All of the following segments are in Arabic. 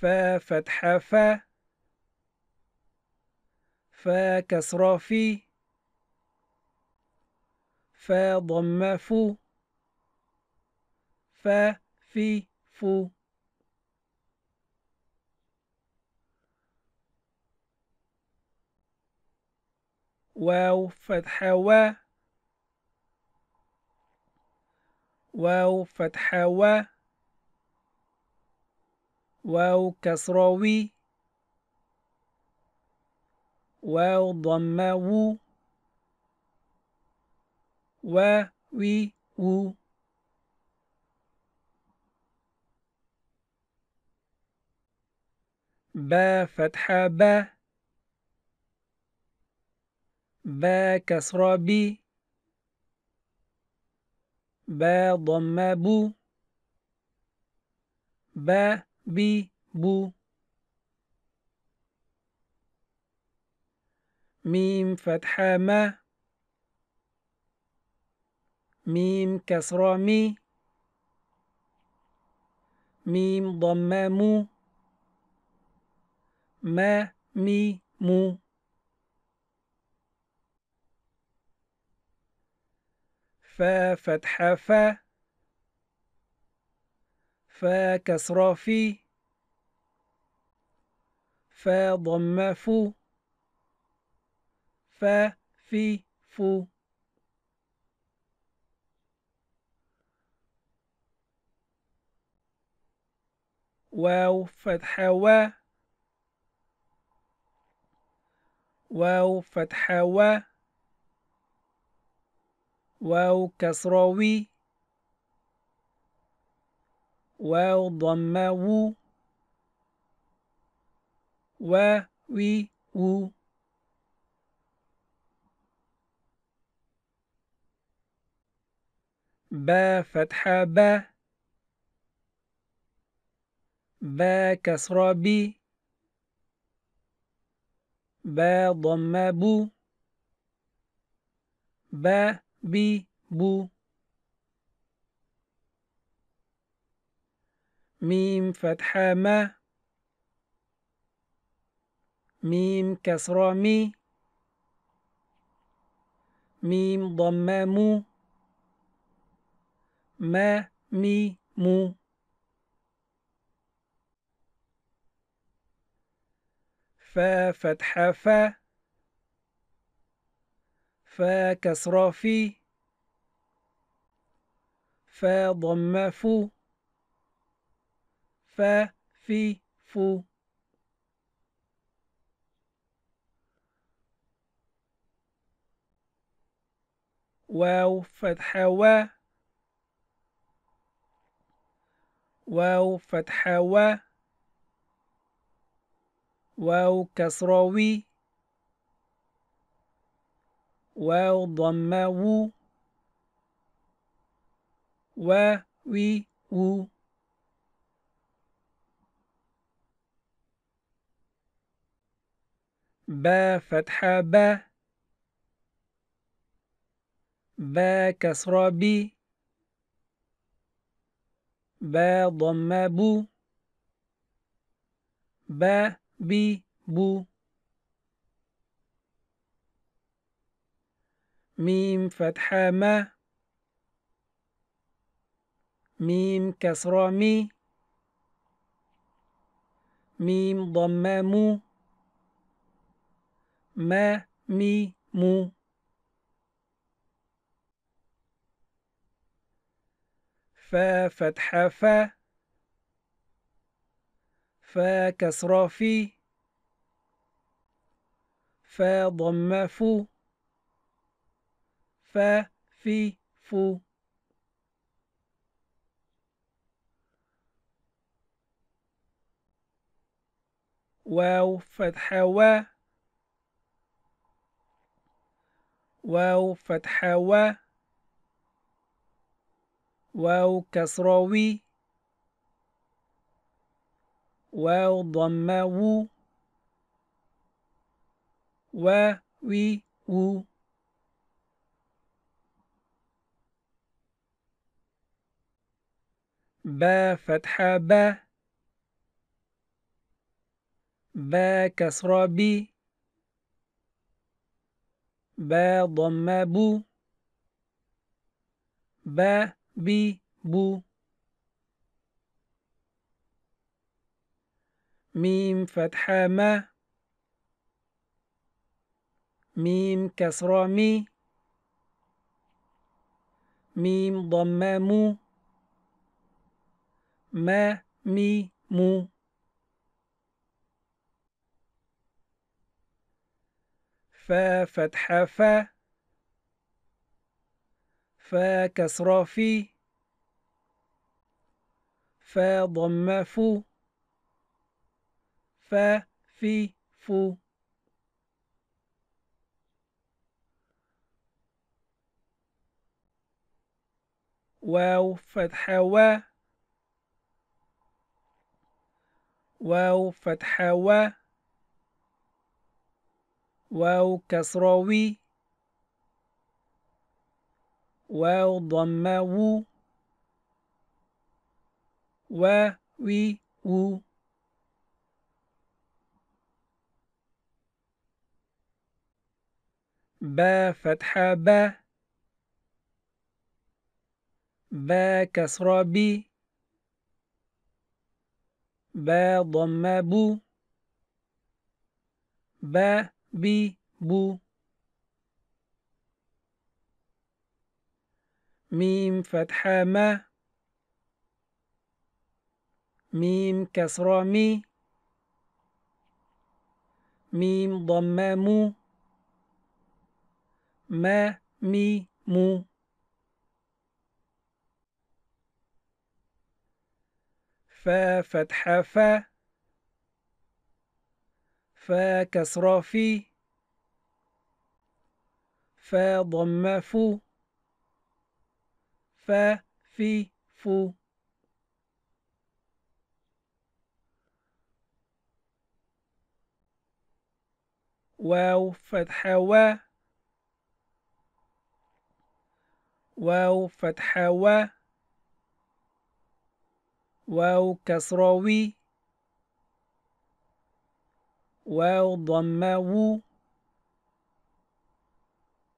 فا فتحة فا فا كسرة في فا ضمة فو فا في فو واو فتحة وا واو فتحة وا واو كسراوي واو ضم و و وي و با فتحة با با كسرة بي با ضمة بو با بي بو ميم فتحة ما ميم كسرة مي ميم ضمة مو ما مي مو فا فتحة فا فا كسرة في فا ضم فو فا في فو واو فتحة وا واو فتحة وا واو كسرة وي وضم و ووي و با فتح با با كسر ب با ضم بو با بي بو ميم فتحة ما ميم كسرة مي ميم ضمة مو ما مي مو فا فتحة فا فا كسرة في فا ضمة فو في فو واو فتحة و واو فتحة و واو كسرة و واو ضمة و و وي و با فتحة با با كسرة ب با ضمة بو با بي بو ميم فتحة ما ميم كسرة مي ميم ضمة مو ما مي مو فا فتحة فا فا كسرة في فا ضمة فو فا في فو واو فتحة وا واو فتحة و واو كسرة و واو ضمة و و وي و با فتحة با با كسرة بي با ضم بو با بي بو ميم فتحة ما ميم كسرة مي ميم ضمة مو ما مي مو فا فتحة فا فا كسرة ف فا ضمة فو فا في فو واو فتح وا واو فتح وا واو كسراوي واو ضم و و وي و با فتحة با با كسرة ب با ضمة بو با بي بو ميم فتحة ما ميم كسرة مي ميم ضمة مو ما مي مو فا فتحة فا فا في فا فو فا في فو واو فتحة و واو فتحة و واو كسرة وي واو ضمة و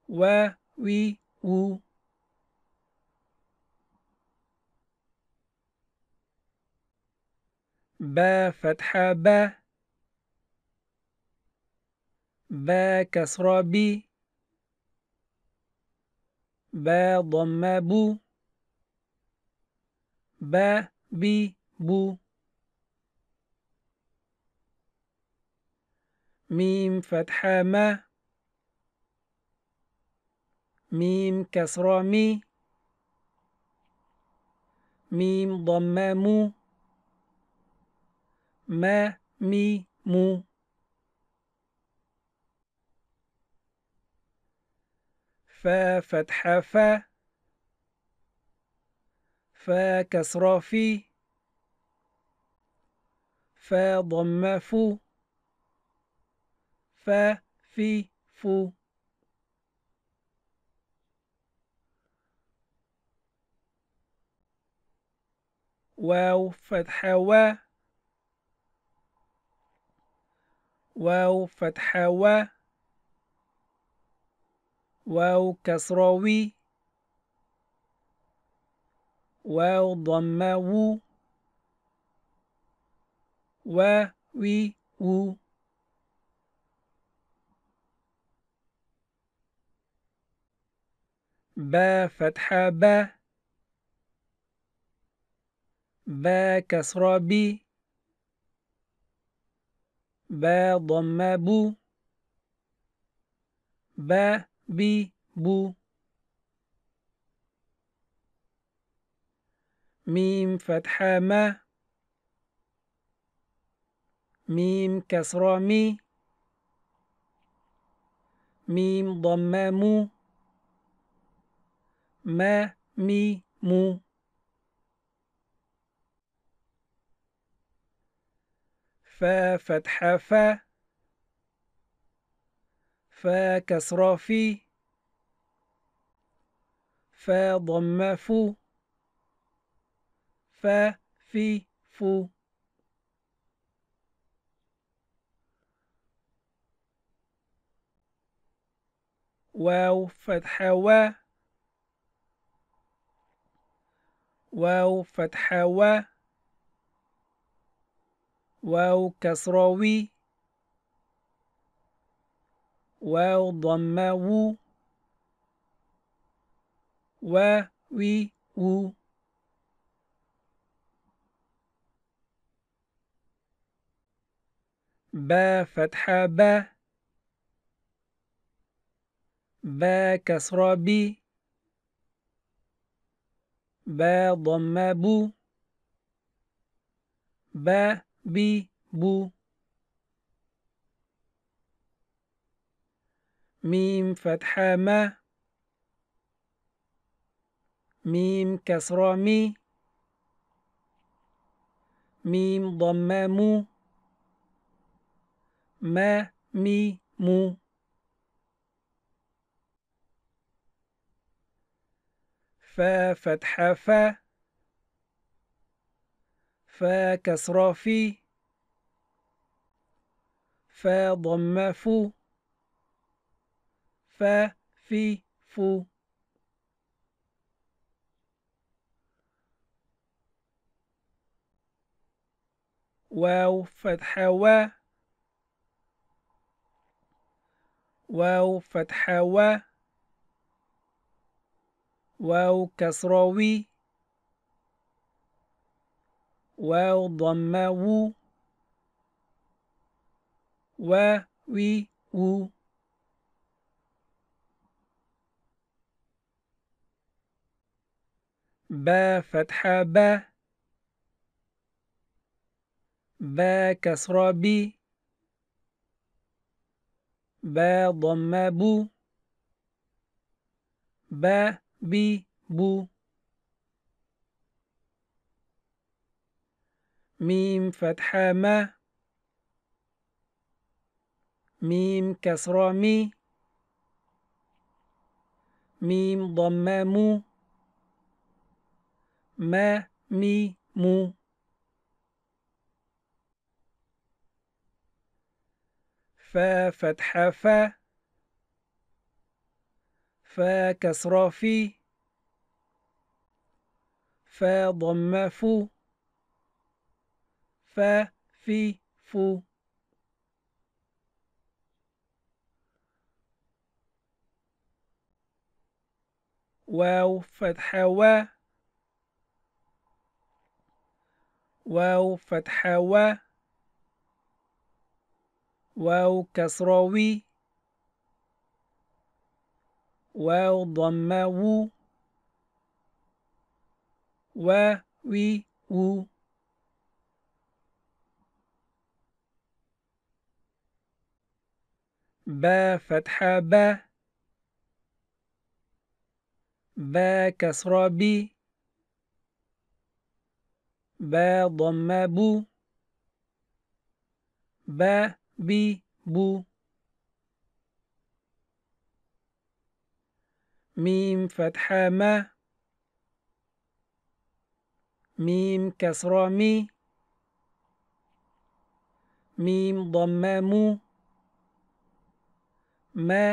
و وي و با فتحة با با كسرة ب با ضمة بو با بي بو ميم فتحة ما ميم كسرة مي ميم ضمة مو ما مي مو فا فتحة فا فا كسرة في فا ضمة فو في فو واو فتحة و واو فتحة و واو كسرة و واو ضمة و و و, و با فتحة با با كسرة بي با ضمة بو با بي بو ميم فتحة ما ميم كسرة مي ميم ضمة مو ما مي مو فا فتحة فا فا كسرة في فا ضمة فو فا في فو واو فتحة واو واو فتحة و واو كسرة و واو ضمة و و وي و با فتحة با با كسرة بي با ضم بو با بي بو ميم فتحة ما ميم كسرة مي ميم ضم مو ما مي مو فا فتحة فا فا كسرة ف فا ضمة فو فا في فو واو فتح وا واو فتح وا واو كسراوي واو ضماو و و وي و با فتحة با با كسرة ب با ضمة بو با بي بو ميم فتحة ما ميم كسرة مي ميم ضمة مو ما مي مو فا فتحة فا فا كسر في فا ضم فو فا في فو واو فتحة وا واو فتحة وا واو كسرة وي واو ضم و و وي و با فتح با با كسر بي با ضم بو با بي بو ميم فتحة ما ميم كسرة مي ميم ضمة مو ما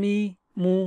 مي مو